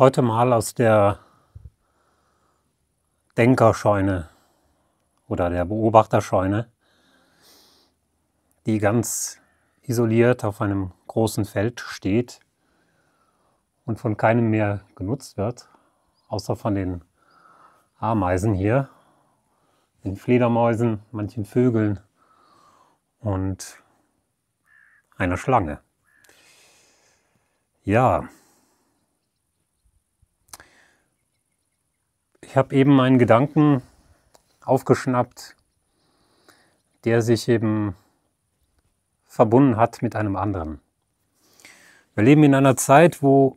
Heute mal aus der Denkerscheune oder der Beobachterscheune, die ganz isoliert auf einem großen Feld steht und von keinem mehr genutzt wird, außer von den Ameisen hier, den Fledermäusen, manchen Vögeln und einer Schlange. Ja, Ich habe eben einen Gedanken aufgeschnappt, der sich eben verbunden hat mit einem anderen. Wir leben in einer Zeit, wo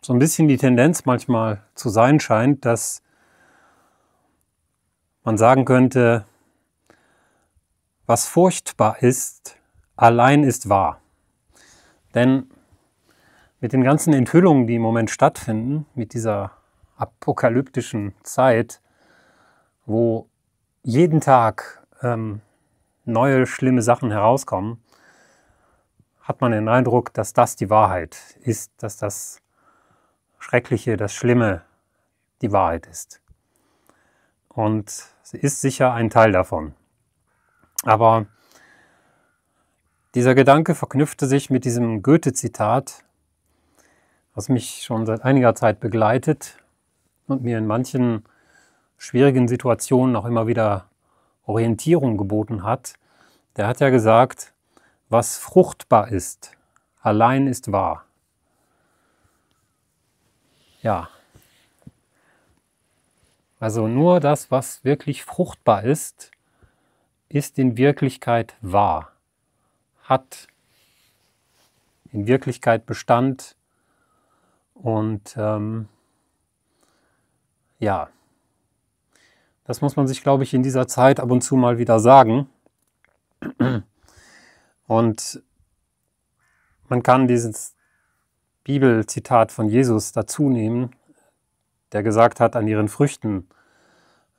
so ein bisschen die Tendenz manchmal zu sein scheint, dass man sagen könnte, was furchtbar ist, allein ist wahr. Denn mit den ganzen Enthüllungen, die im Moment stattfinden, mit dieser apokalyptischen Zeit, wo jeden Tag ähm, neue schlimme Sachen herauskommen, hat man den Eindruck, dass das die Wahrheit ist, dass das Schreckliche, das Schlimme die Wahrheit ist. Und sie ist sicher ein Teil davon. Aber dieser Gedanke verknüpfte sich mit diesem Goethe-Zitat, was mich schon seit einiger Zeit begleitet, und mir in manchen schwierigen Situationen auch immer wieder Orientierung geboten hat, der hat ja gesagt, was fruchtbar ist, allein ist wahr. Ja. Also nur das, was wirklich fruchtbar ist, ist in Wirklichkeit wahr, hat in Wirklichkeit Bestand und ähm, ja, das muss man sich, glaube ich, in dieser Zeit ab und zu mal wieder sagen. Und man kann dieses Bibelzitat von Jesus dazu nehmen, der gesagt hat, an ihren Früchten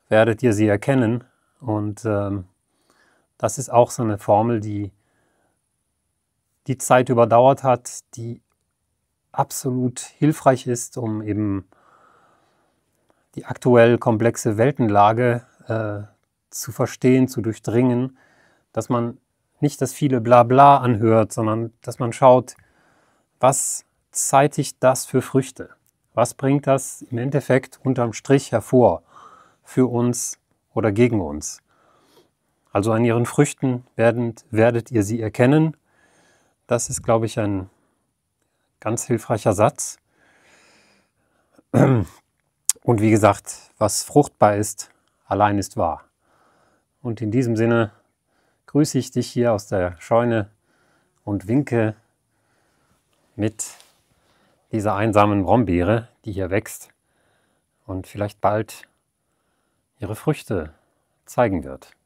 werdet ihr sie erkennen. Und ähm, das ist auch so eine Formel, die die Zeit überdauert hat, die absolut hilfreich ist, um eben die aktuell komplexe Weltenlage äh, zu verstehen, zu durchdringen, dass man nicht das viele Blabla anhört, sondern dass man schaut, was zeitigt das für Früchte? Was bringt das im Endeffekt unterm Strich hervor für uns oder gegen uns? Also an ihren Früchten werdet, werdet ihr sie erkennen. Das ist, glaube ich, ein ganz hilfreicher Satz. Und wie gesagt, was fruchtbar ist, allein ist wahr. Und in diesem Sinne grüße ich dich hier aus der Scheune und winke mit dieser einsamen Brombeere, die hier wächst und vielleicht bald ihre Früchte zeigen wird.